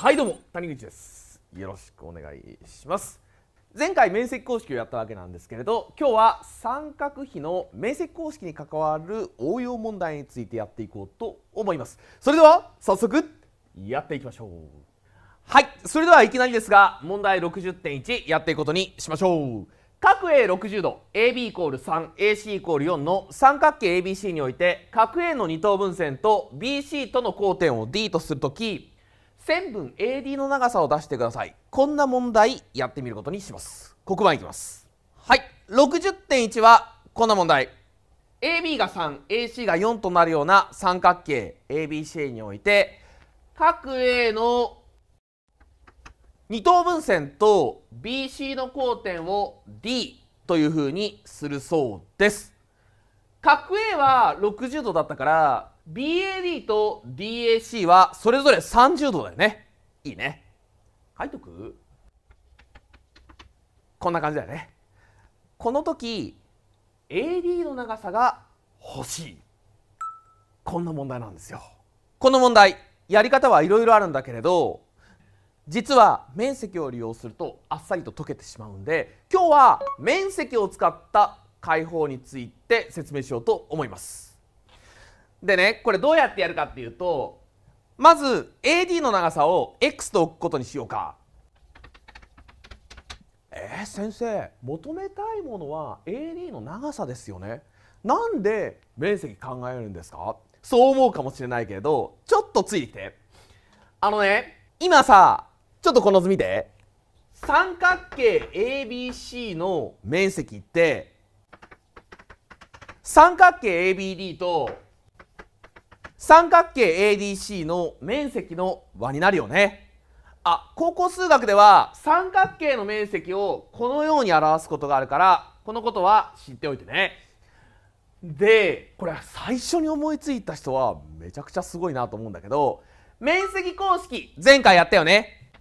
はいどうも谷口ですよろしくお願いします前回面積公式をやったわけなんですけれど今日は三角比の面積公式に関わる応用問題についてやっていこうと思いますそれでは早速やっていきましょうはいそれではいきなりですが問題60.1やっていくことにしましょう角 A60 度 AB イコール 3AC イコール4の三角形 ABC において角 A の二等分線と BC との交点を D とするとき線分 AD の長さを出してくださいこんな問題やってみることにします黒板いきますはい60.1はこんな問題 AB が 3AC が4となるような三角形 ABC において角 A の二等分線と BC の交点を D というふうにするそうです角 A は60度だったから BAD と DAC はそれぞれ30度だよね。いいね。書いとくこんな感じだよね。この時 AD の長さが欲しい。こんな問題なんですよ。この問題やり方はいろいろあるんだけれど実は面積を利用するとあっさりと解けてしまうんで今日は面積を使った解法について説明しようと思います。でねこれどうやってやるかっていうとまず AD の長さを X と置くことにしようか。えー、先生求めたいものは AD の長さですよね。なんで面積考えるんですかそう思うかもしれないけれどちょっとついてきて。あのね今さちょっとこの図見て。三角形 ABC の面積って三角形 ABD と三角形 ADC の面積の和になるよねあ高校数学では三角形の面積をこのように表すことがあるからこのことは知っておいてねでこれ最初に思いついた人はめちゃくちゃすごいなと思うんだけど面積公式前回やったよね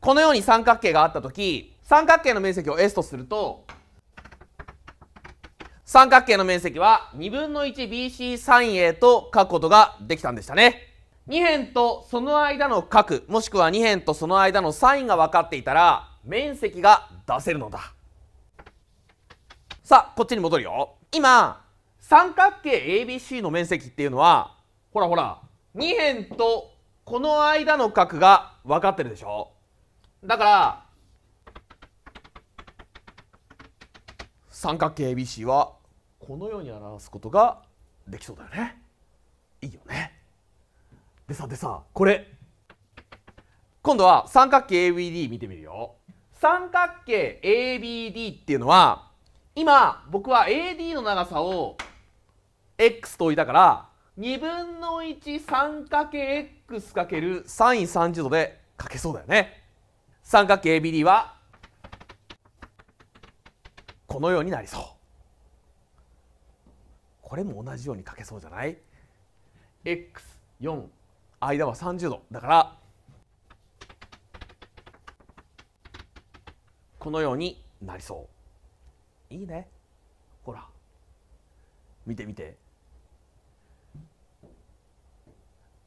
このように三角形があった時三角形の面積を S とすると三角形の面積は2分の 1BC サイン A と書くことができたんでしたね。2辺とその間の角もしくは2辺とその間のサインが分かっていたら面積が出せるのだ。さあ、こっちに戻るよ。今、三角形 ABC の面積っていうのは、ほらほら、2辺とこの間の角が分かってるでしょだから三角形 ABC はこのように表すことができそうだよねいいよねでさでさこれ今度は三角形 ABD 見てみるよ三角形 ABD っていうのは今僕は AD の長さを x と置いたから2分の1三角形 x かけるサイン30度で書けそうだよね三角形 ABD はこのようになりそうこれも同じように書けそうじゃない ?x4 間は30度だからこのようになりそういいねほら見て見て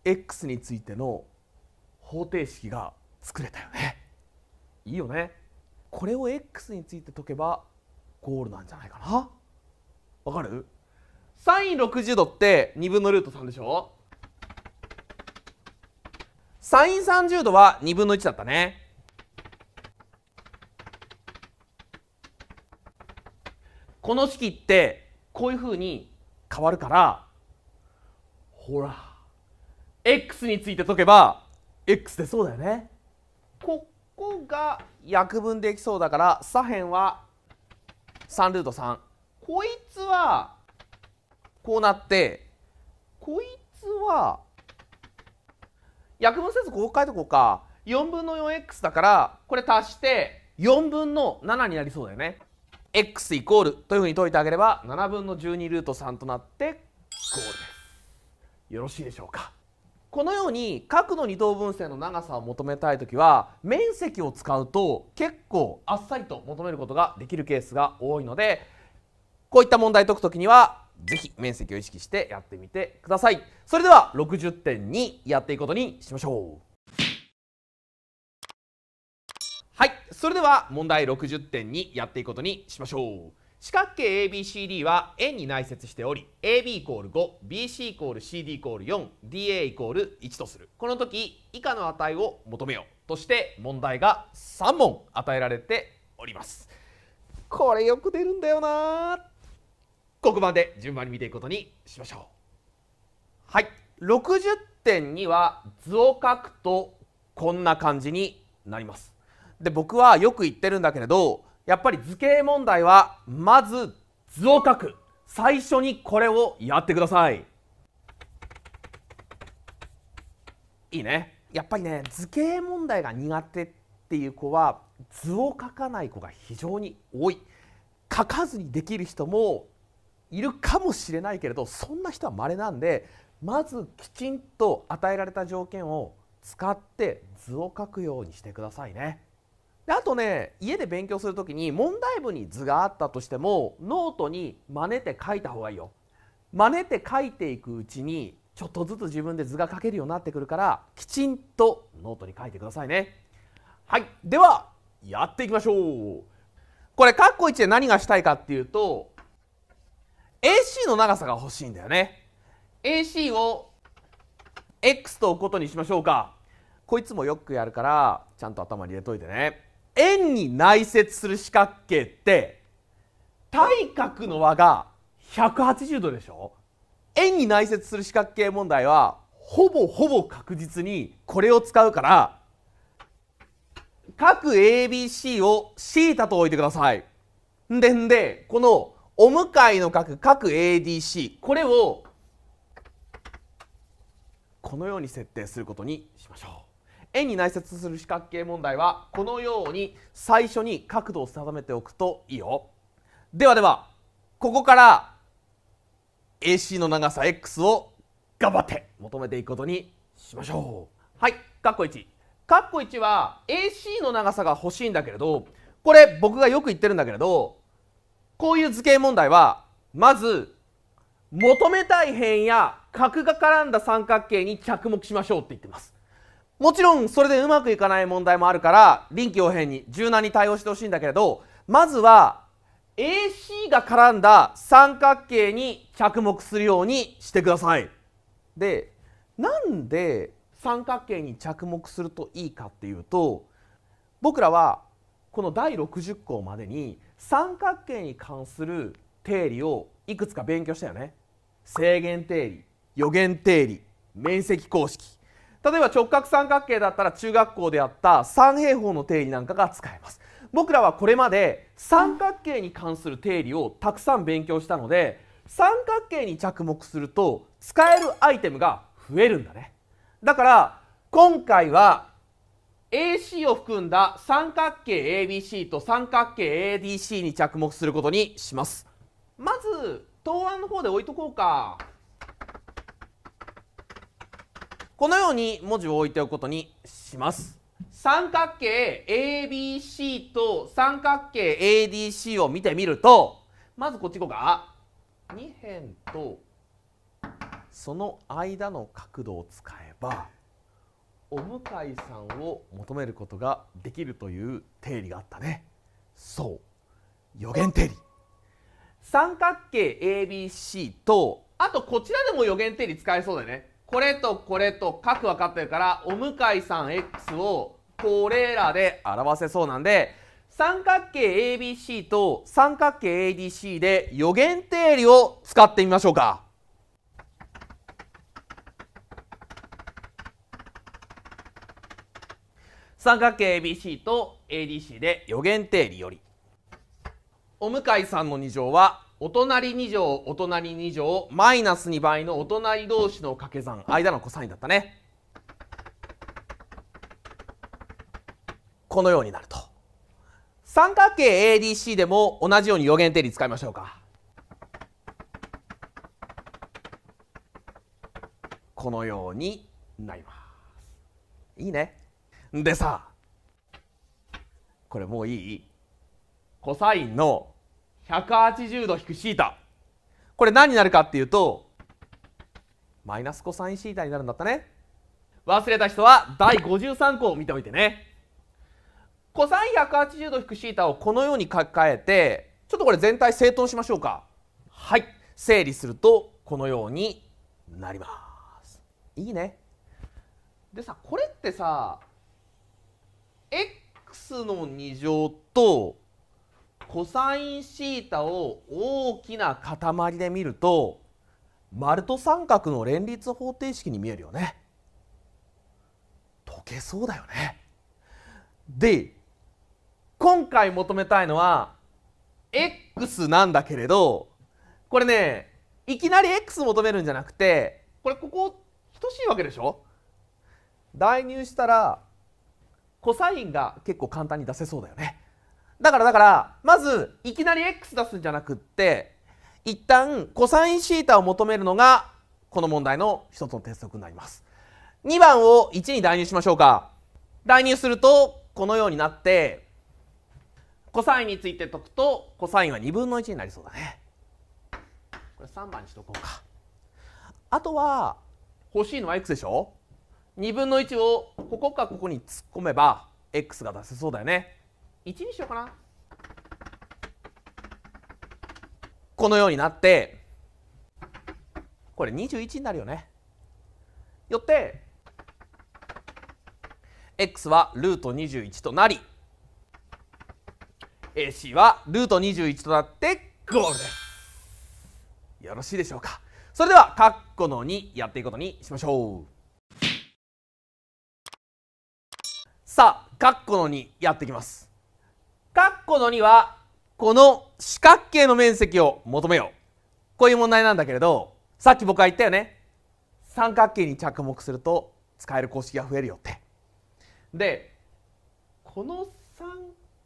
x についての方程式が作れたよねいいよねこれを x について解けばゴールなんじゃないかなわかるサイン60度って2分のルート3でしょサイン30度は2分の1だったね。この式ってこういうふうに変わるからほら x について解けば x でそうだよね。ここが約分できそうだから左辺は3ルート3。こいつはこうなってこいつは約分せずここ書いておこうか4分の 4x だからこれ足して4分の7になりそうだよね。x イコールというふうに解いてあげれば7分の12ルート3となってゴールです。よろしいでしょうか。このように角の二等分線の長さを求めたい時は面積を使うと結構あっさりと求めることができるケースが多いのでこういった問題解くときにはぜひ面積を意識してやってみてくださいそれでは60点にやっていくことにしましょうはいそれでは問題60点にやっていくことにしましょう四角形 ABCD は円に内接しており AB イコール 5BC イコール CD イコール 4DA イコール1とするこの時以下の値を求めようとして問題が3問与えられておりますこれよく出るんだよな黒板で順番に見ていくことにしましょう。はい、60点には図を書くとこんな感じになります。で僕はよく言ってるんだけれどやっぱり図形問題はまず図を書く最初にこれをやってください。いいね。やっぱりね図形問題が苦手っていう子は図を書かない子が非常に多い。書かずにできる人もいるかもしれないけれどそんな人は稀なんでまずきちんと与えられた条件を使って図を書くようにしてくださいね。であとね家で勉強する時に問題文に図があったとしてもノートに真似て書いた方がいいよ。真似て書いていくうちにちょっとずつ自分で図が書けるようになってくるからきちんとノートに書いてくださいね。はいではやっていきましょう。これカッコ1で何がしたいかっていうと AC の長さが欲しいんだよね AC を x と置くことにしましょうかこいつもよくやるからちゃんと頭に入れといてね円に内接する四角形って対角の和が180度でしょ円に内接する四角形問題はほぼほぼ確実にこれを使うから角 ABC を θ と置いてください。でんでこのお迎えの角角 ADC これをこのように設定することにしましょう円に内接する四角形問題はこのように最初に角度を定めておくといいよではではここから AC の長さ x を頑張って求めていくことにしましょうはいカッコ1カッコ1は AC の長さが欲しいんだけれどこれ僕がよく言ってるんだけれどこういう図形問題はまず求めたい辺や角が絡んだ三角形に着目しましょうって言ってますもちろんそれでうまくいかない問題もあるから臨機応変に柔軟に対応してほしいんだけれどまずは AC が絡んだ三角形に着目するようにしてください。でなんで三角形に着目するといいかっていうと僕らはこの第60項までに三角形に関する定理をいくつか勉強したよね制限定理余弦定理面積公式例えば直角三角形だったら中学校であった三平方の定理なんかが使えます僕らはこれまで三角形に関する定理をたくさん勉強したので三角形に着目すると使えるアイテムが増えるんだねだから今回は AC を含んだ三角形 ABC と三角形 ADC に着目することにしますまず答案の方で置いとこうかこのように文字を置いておくことにします三角形 ABC と三角形 ADC を見てみるとまずこっち行こうか2辺とその間の角度を使えばお向かいさんを求めることができるという定理があったねそう予言定理三角形 ABC とあとこちらでも予言定理使えそうだよねこれとこれと角分かってるからお向かいさん X をこれらで表せそうなんで三角形 ABC と三角形 ADC で予言定理を使ってみましょうか。三角形 ABC と ADC で予言定理よりお向かいさんの2乗はお隣2乗お隣2乗マイナス2倍のお隣同士の掛け算間のコサインだったねこのようになると三角形 ADC でも同じように予言定理使いましょうかこのようになりますいいねでさこれもういいコサインの180度引くシータこれ何になるかっていうとマイナスコサインシータになるんだったね忘れた人は第53項を見ておいてねコサイン180度引くシータをこのように書き換えてちょっとこれ全体整頓しましょうかはい整理するとこのようになりますいいねでさこれってさ x の2乗とコサインシータを大きな塊で見ると丸と三角の連立方程式に見えるよね。解けそうだよね。で今回求めたいのは x なんだけれどこれねいきなり x 求めるんじゃなくてこれここ等しいわけでしょ代入したらコサインが結構簡単に出せそうだよね。だからだからまずいきなり x 出すんじゃなくって一旦コサインシータを求めるのがこの問題の一つの鉄則になります。2番を1に代入しましょうか。代入するとこのようになってコサインについて解くとコサインは2分の1になりそうだね。これ3番にしとこうか。あとは欲しいのは x でしょ2分の1をここかここに突っ込めば x が出せそうだよね1にしようかなこのようになってこれ21になるよねよって x はルート21となり AC はルート21となってゴールですよろしいでしょうかそれではカッコの2やっていくことにしましょう弧の2やってきます括弧の2はこの四角形の面積を求めようこういう問題なんだけれどさっき僕は言ったよね三角形に着目すると使える公式が増えるよってでこの三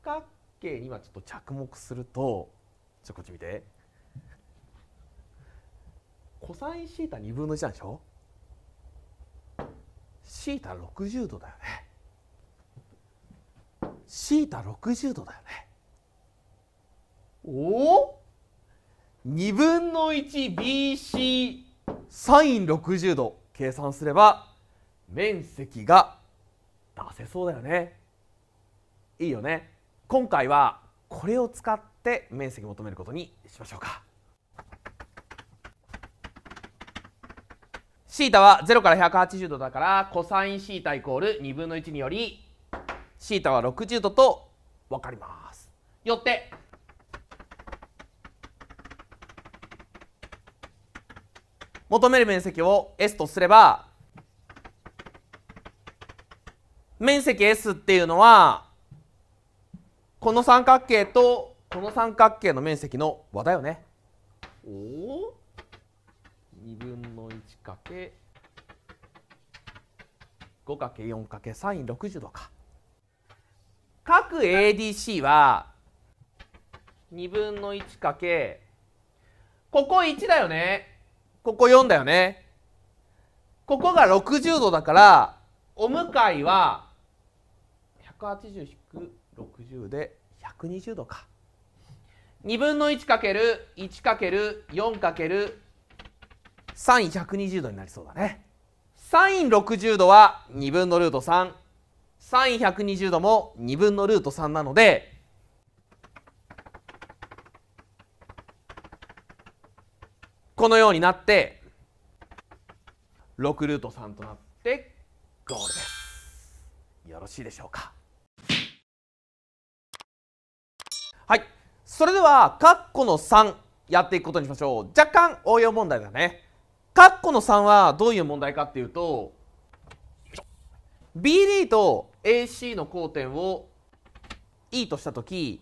角形にはちょっと着目するとちょっとこっち見てコサインシータ2分の1なんでしょシータ60度だよねシータ60度だよね。お2分の 1BC サイン60度計算すれば面積が出せそうだよねいいよね今回はこれを使って面積求めることにしましょうか θ は0から180度だから cos イン θ イコール2分の1によりタは60度と分かります。よって求める面積を S とすれば面積 S っていうのはこの三角形とこの三角形の面積の和だよね。おお2分の 1×5×4×360 度か。各 ADC は2分の1かけここ1だよねここ4だよねここが60度だからお向かいは180-60で120度か2分の1る1る4る3 120度になりそうだね。サイン60度は2分のルート3。3 1 2 0度も2分のルート3なのでこのようになって6ルート3となってゴールです。よろしいでしょうかはいそれでは括弧の3やっていくことにしましょう若干応用問題だね。括弧の3はどういう問題かっていうと BD と AC の交点を E とした時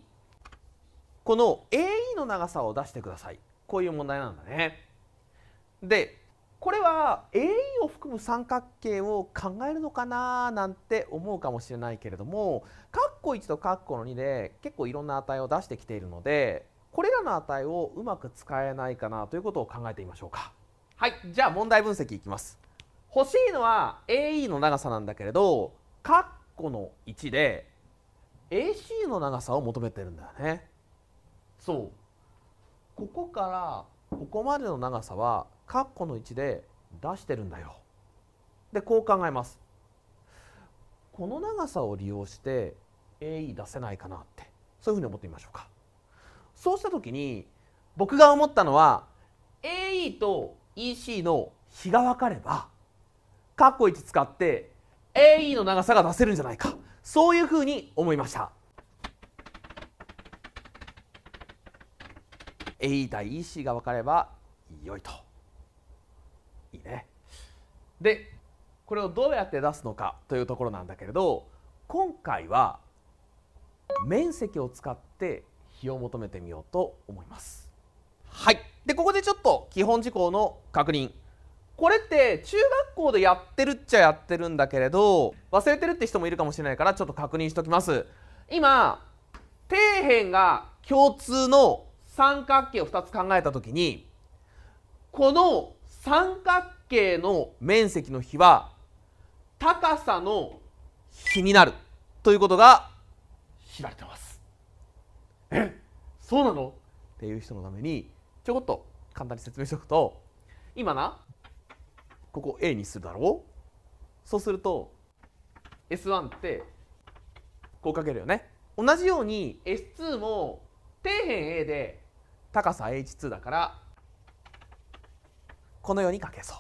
この AE の長さを出してくださいこういう問題なんだね。でこれは AE を含む三角形を考えるのかななんて思うかもしれないけれども括弧1と括弧の2で結構いろんな値を出してきているのでこれらの値をうまく使えないかなということを考えてみましょうか。はいじゃあ問題分析いきます。欲しいのは AE の長さなんだけれどカッコの1で AC の長さを求めてるんだよねそうここからここまでの長さはカッコの1で出してるんだよでこう考えますこの長さを利用して AE 出せないかなってそういうふうに思ってみましょうかそうした時に僕が思ったのは AE と EC の比が分かれば括弧1使って AE の長さが出せるんじゃないかそういうふうに思いました AE 対 EC が分かれば良いといいねでこれをどうやって出すのかというところなんだけれど今回は面積を使って比を求めてみようと思いますはいでここでちょっと基本事項の確認これって中学校でやってるっちゃやってるんだけれど忘れてるって人もいるかもしれないからちょっと確認しときます今底辺が共通の三角形を2つ考えた時にこの三角形の面積の比は高さの比になるということが知られてますえそうなのっていう人のためにちょこっと簡単に説明しておくと今なここ A にするだろうそうすると S1 ってこうかけるよね同じように S2 も底辺 A で高さ H2 だからこのようにかけそ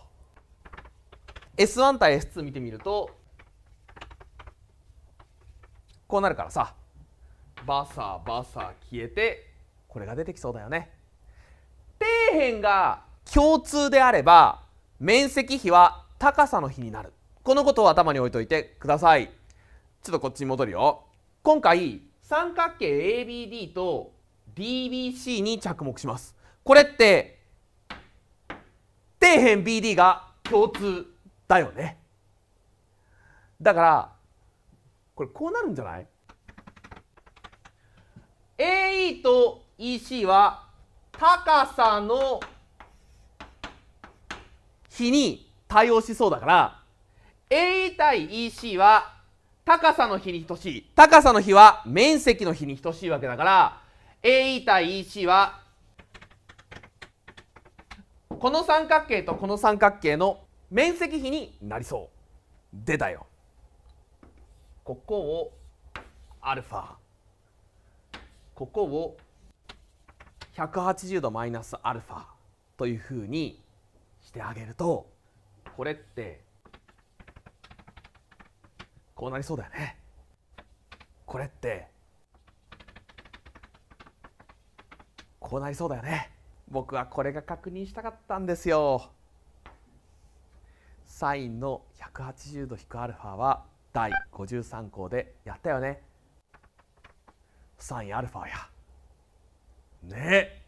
う S1 対 S2 見てみるとこうなるからさバサバサ消えてこれが出てきそうだよね底辺が共通であれば面積比は高さの比になるこのことを頭に置いといてくださいちょっとこっちに戻るよ今回三角形 ABD と DBC に着目しますこれって底辺 BD が共通だよねだからこれこうなるんじゃない ?AE と EC は高さの比に対応しそうだから AE 対 EC は高さの比に等しい高さの比は面積の比に等しいわけだから AE 対 EC はこの三角形とこの三角形の面積比になりそう出たよここをアルファここを180度マイナスアルファというふうにしてあげるとこれってこうなりそうだよねこれってこうなりそうだよね僕はこれが確認したかったんですよサインの1 8 0 °フ α は第53項でやったよねサイン α やね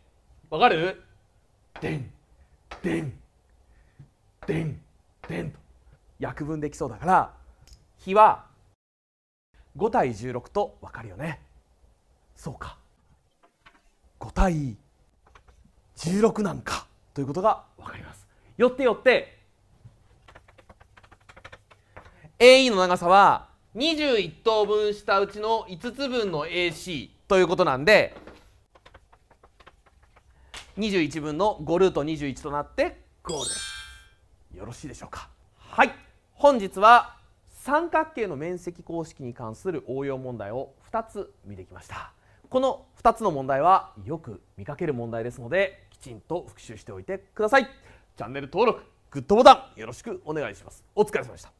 わかるでんでんでんでんと約分できそうだから比は5対16と分かるよねそうか5対16なんかということが分かりますよってよって AE の長さは21等分したうちの5つ分の AC ということなんで21分の5ルート21となってゴールですよろしいでしょうかはい本日は三角形の面積公式に関する応用問題を2つ見てきましたこの2つの問題はよく見かける問題ですのできちんと復習しておいてくださいチャンネル登録グッドボタンよろしくお願いしますお疲れ様でした